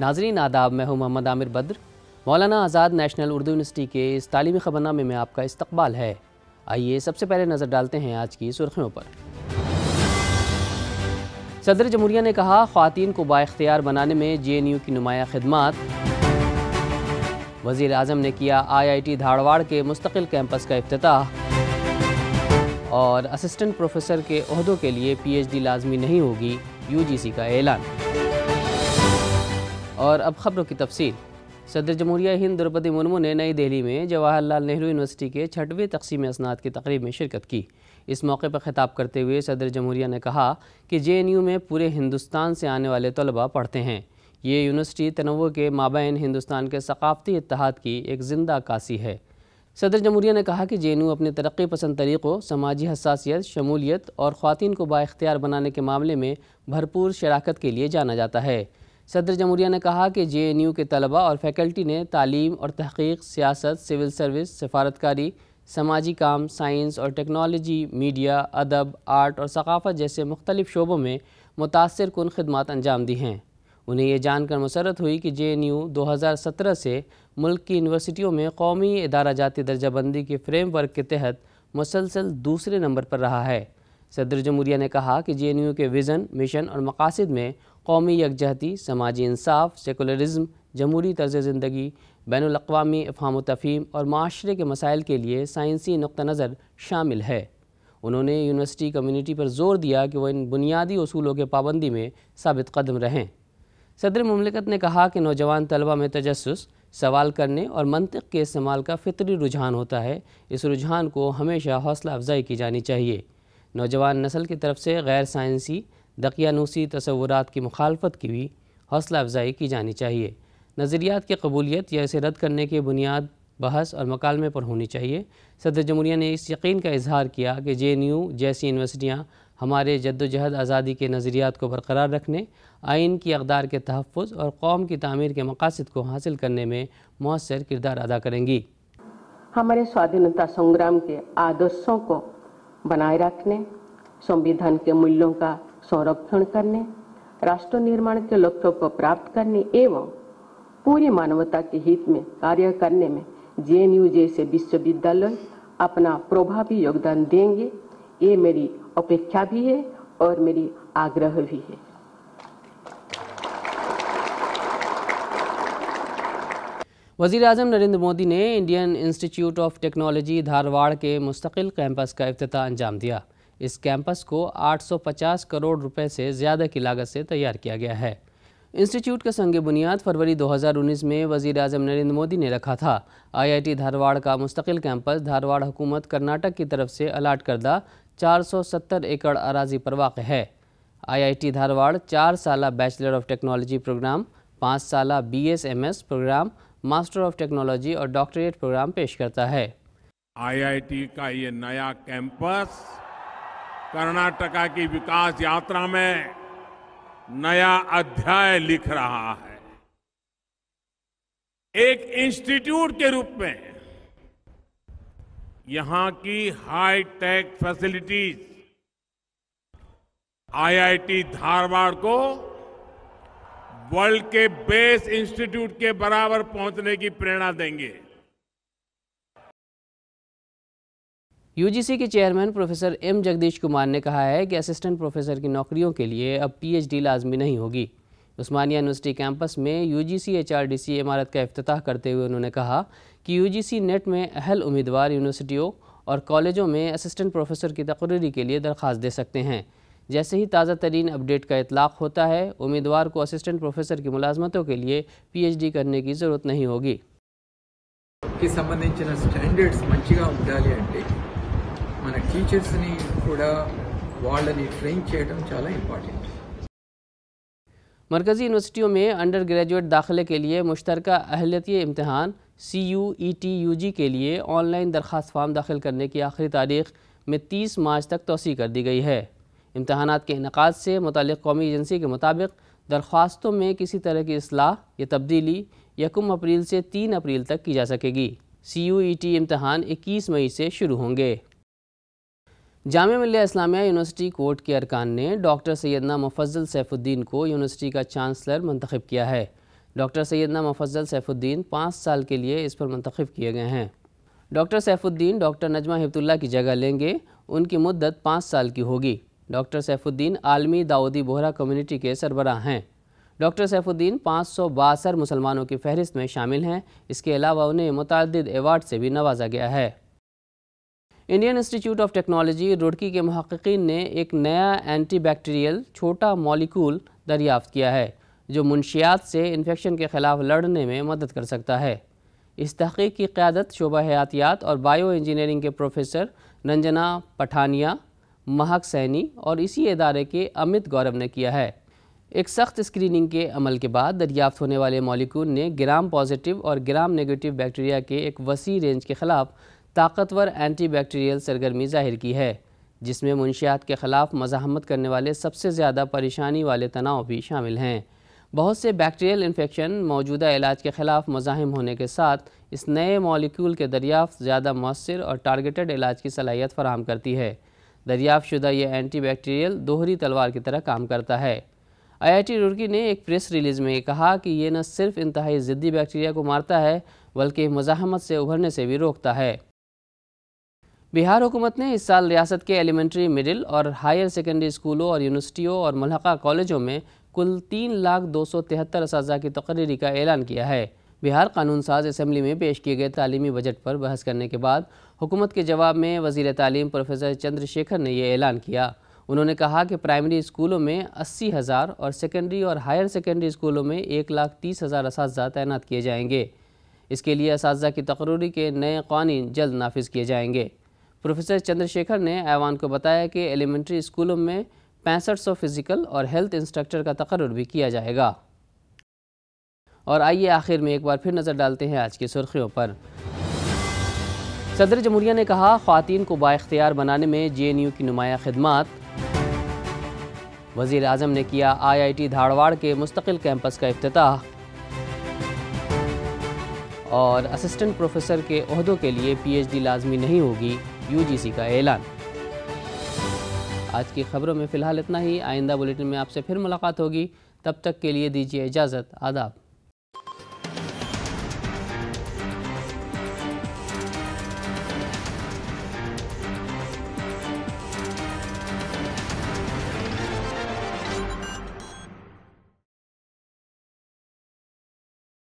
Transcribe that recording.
नाजरीन आदाब मैं हूँ मोहम्मद आमिर बद्र मौलाना आज़ाद नेशनल उर्दू यूनिवर्सिटी के इस तली ख़बरनामे में आपका इस्तबाल है आइए सबसे पहले नज़र डालते हैं आज की सुर्खियों पर सदर जमहूरिया ने कहा खातन को बाख्तियार बनाने में जे एन यू की नुमाया खदमात वज़ी अजम ने किया आई आई टी धारवाड़ के मुस्तकिल कैंपस का अफ्ताह और असिस्टेंट प्रोफेसर के अहदों के लिए पी एच डी लाजमी नहीं होगी यू जी सी का ऐलान और अब खबरों की तफसील सदर जमहूरिया हिंद द्रौपदी मुर्मू ने नई दिल्ली में जवाहरलाल नेहरू यूनिवर्सिटी के छठवें तकसीम असनाद की तकरीब में शिरकत की इस मौके पर खिताब करते हुए सदर जमहूरिया ने कहा कि जे में पूरे हिंदुस्तान से आने वाले तलबा पढ़ते हैं ये यूनिवर्सिटी तनवों के माबेन हिंदुस्तान के सकाफती इतिहाद की एक जिंदा कासी है सदर जमहूरिया ने कहा कि जे एन यू अपने तरक्की पसंद तरीक़ों समाजी हसासीत शमूलियत और ख़्वान को बाख्तियार बनाने के मामले में भरपूर शराकत के लिए जाना जाता है सदर जमूरिया ने कहा कि जे एन यू के तलबा और फैकल्टी ने तालीम और तहकीक सियासत सिविल सर्विस सफारतकारी समाजी काम साइंस और टेक्नोलॉजी मीडिया अदब आर्ट और सकाफ़त जैसे मुख्तलिफ शोबों में मुतासर कन खदमात अंजाम दी हैं उन्हें यह जानकर मसरत हुई कि जे एन यू दो हज़ार सत्रह से मुल्क की यूनिवर्सिटियों में कौमी इदारा जाती दर्जाबंदी के फ्रेमवर्क के तहत मुसलसल दूसरे नंबर पर रहा है सदर जमहूरिया ने कहा कि जे के विज़न मिशन और मकासद में कौमी यकजहती समाजी इंसाफ सेकुलरिज्म जमहूरी तर्ज ज़िंदगी बैन अवी अफाम तफ़ीम और माशरे के मसाइल के लिए साइंसी नुक़ नज़र शामिल है उन्होंने यूनिवर्सिटी कम्यूनिटी पर जोर दिया कि वह इन बुनियादी असूलों के पाबंदी में सबित कदम रहें सदर ममलिकत ने कहा कि नौजवान तलबा में तजस सवाल करने और मनतक के इस्तेमाल का फितरी रुझान होता है इस रुझान को हमेशा हौसला अफजाई की जानी चाहिए नौजवान नस्ल की तरफ से गैर साइंसी दकियानूसी तस्वूरत की मुखालफत की भी हौसला अफजाई की जानी चाहिए नज़रियात की कबूलीत या इसे रद्द करने की बुनियाद बहस और मकालमे पर होनी चाहिए सदर जमहूरिया ने इस यकीन का इजहार किया कि जे एन यू जैसी यूनिवर्सिटियाँ हमारे जद्दोजहद आज़ादी के नज़रियात को बरकरार रखने आइन की अकदार के तहफ़ और कौम की तमीर के मकासद को हासिल करने में मौसर किरदार अदा करेंगी हमारे स्वाधीनता संग्राम के आदर्शों को बनाए रखने संविधान के मूल्यों का संरक्षण करने राष्ट्र निर्माण के लक्ष्यों को प्राप्त करने एवं पूरी मानवता के हित में कार्य करने में जे जैसे विश्वविद्यालय अपना प्रभावी योगदान देंगे ये मेरी अपेक्षा भी है और मेरी आग्रह भी है वजीर अजम नरेंद्र मोदी ने Indian institute of technology Dharwad के मुस्तकिल कैंपस का अफ्ताह अंजाम दिया इस कैंपस को 850 करोड़ रुपए से ज़्यादा की लागत से तैयार किया गया है इंस्टीट्यूट का संग बुनियाद फरवरी 2019 में वजीर अजम नरेंद्र मोदी ने रखा था आईआईटी धारवाड़ का मुस्तकिल कैंपस धारवाड़ हुकूमत कर्नाटक की तरफ से अलाट करदा 470 एकड़ अराजी पर वाक़ है आईआईटी धारवाड़ चार साल बैचलर ऑफ टेक्नोलॉजी प्रोग्राम पाँच साल B program master of technology और डॉक्टरेट प्रोग्राम पेश करता है आईआईटी का ये नया कैंपस कर्नाटका की विकास यात्रा में नया अध्याय लिख रहा है एक इंस्टीट्यूट के रूप में यहां की high tech facilities IIT Dharwad को वर्ल्ड के बेस इंस्टीट्यूट के बराबर पहुंचने की प्रेरणा देंगे यूजीसी के chairman professor M Jagdish Kumar ने कहा है कि असिस्टेंट प्रोफेसर की नौकरियों के लिए अब पीएचडी लाजमी नहीं होगी उस्मानिया यूनिवर्सिटी कैंपस में यूजीसी एचआरडीसी इमारत का अफ्ताह करते हुए उन्होंने कहा कि यूजीसी नेट में अहल उम्मीदवार यूनिवर्सिटियों और कॉलेजों में असिस्टेंट प्रोफेसर की तकरीरी के लिए दरख्वास्त दे सकते हैं जैसे ही ताज़ा तरीन अपडेट का इतलाक़ होता है उम्मीदवार को असिस्टेंट प्रोफेसर की मुलाजमतों के लिए पीएचडी करने की ज़रूरत नहीं होगी కి సంబంధించిన స్టాండర్డ్స్ మంచిగా मन टीचर्स ट्रेन चला इंपारटे मरकज़ी यूनिवर्सिटियों में अंडर ग्रेजुएट दाखिले के लिए मुश्तरक अहलियती इम्तहान C U E T U G के लिए ऑनलाइन दरख्वास्त फार्म दाखिल करने की आखिरी तारीख में तीस मार्च तक तोसी कर दी गई है इम्तहानात के इनका से मुतल कौमी एजेंसी के मुताबिक दरख्वास्तों में किसी तरह की असलाह या तब्दीली यकम अप्रैल से तीन अप्रैल तक की जा सकेगी सी यू ई टी इम्तहान इक्कीस मई से शुरू होंगे जाम मिल्ला इस्लामिया यूनिवर्सिटी कोर्ट के अरकान ने डॉक्टर सैदना मुफजल सैफुद्दीन को यूनिवर्सिटी का चांसलर मंतखब किया है डॉक्टर सैदना मुफजल सैफुद्दीन पाँच साल के लिए इस पर मंतखब किए गए हैं डॉक्टर सैफुद्दीन डॉक्टर नजमा हिब्तुल्ला की जगह लेंगे उनकी मुद्दत पाँच साल की होगी डॉक्टर सैफुद्दीन आलमी दाऊदी बोहरा कम्युनिटी के सरबरा हैं डॉक्टर सैफुद्दीन पाँच मुसलमानों की फहरिस्त में शामिल हैं इसके अलावा उन्हें मुतद एवार्ड से भी नवाजा गया है Indian institute of technology Roorkee के महक्कीन ने एक नया एंटी बैक्टीरियल छोटा मॉलिकूल दरियाफ्त किया है जो मुंशियात से इन्फेक्शन के ख़िलाफ़ लड़ने में मदद कर सकता है इस तहकीक की क़्यादत शोबा हयातियात और बायो इंजीनियरिंग के प्रोफेसर रंजना पठानिया महक सैनी और इसी अदारे के अमित गौरव ने किया है एक सख्त स्क्रीनिंग के अमल के बाद दरियाफ्त होने वाले मॉलिक्यूल ने ग्राम पॉजिटिव और ग्राम नेगेटिव बैक्टीरिया के एक वसी रेंज के ख़िलाफ़ ताकतवर एंटी बैक्टीरियल सरगर्मी जाहिर की है जिसमें मुंशियात के ख़िलाफ़ मजाहमत करने वाले सबसे ज़्यादा परेशानी वाले तनाव भी शामिल हैं बहुत से बैक्टीरियल इन्फेक्शन मौजूदा इलाज के ख़िलाफ़ मजाहम होने के साथ इस नए मॉलिक्यूल के दरियाफ्त ज़्यादा मौसर और टारगेटेड इलाज की सलाहियत फराम करती है दरियाफ़ शुदा यह एंटी बैक्टीरियल दोहरी तलवार की तरह काम करता है आईआईटी रुड़की ने एक प्रेस रिलीज़ में कहा कि ये न सिर्फ इंतहाई ज़िद्दी बैक्टीरिया को मारता है बल्कि मज़ाहमत से उभरने से भी रोकता है बिहार हुकूमत ने इस साल रियासत के एलिमेंट्री मिडिल और हायर सेकेंडरी स्कूलों और यूनिवर्सिटियों और मलहका कॉलेजों में कुल तीन लाख दो सौ तिहत्तर इस की तकरीरी का ऐलान किया है बिहार कानून साज असम्बली में पेश किए गए तालीमी बजट पर बहस करने के बाद हुकूमत के जवाब में वजीर तालीम प्रोफेसर चंद्रशेखर ने यह ऐलान किया उन्होंने कहा कि प्राइमरी स्कूलों में अस्सी हज़ार और सेकेंडरी और हायर सेकेंडरी स्कूलों में एक लाख तीस हज़ार इस तैनात किए जाएंगे इसके लिए इस की तकरूरी के नए कानून जल्द नाफिज किए जाएंगे प्रोफेसर चंद्रशेखर ने ऐवान को बताया कि एलिमेंट्री स्कूलों में पैंसठ सौ फिज़िकल और हेल्थ इंस्ट्रक्टर का तकरर भी किया जाएगा और आइए आखिर में एक बार फिर नज़र डालते हैं आज की सुर्खियों पर सदर जमहूरिया ने कहा खातन को बाख्तियार बनाने में जे एन यू की नुमाया खदमात वजीर अजम ने किया आई आई टी धारवाड़ के मुस्तकिल कैंपस का अफ्ताह और असिस्टेंट प्रोफेसर के अहदों के लिए पी एच डी लाजमी नहीं होगी यू जी सी का ऐलान आज की खबरों में फ़िलहाल इतना ही आइंदा बुलेटिन में आपसे फिर मुलाकात होगी तब तक के लिए दीजिए इजाज़त आदाब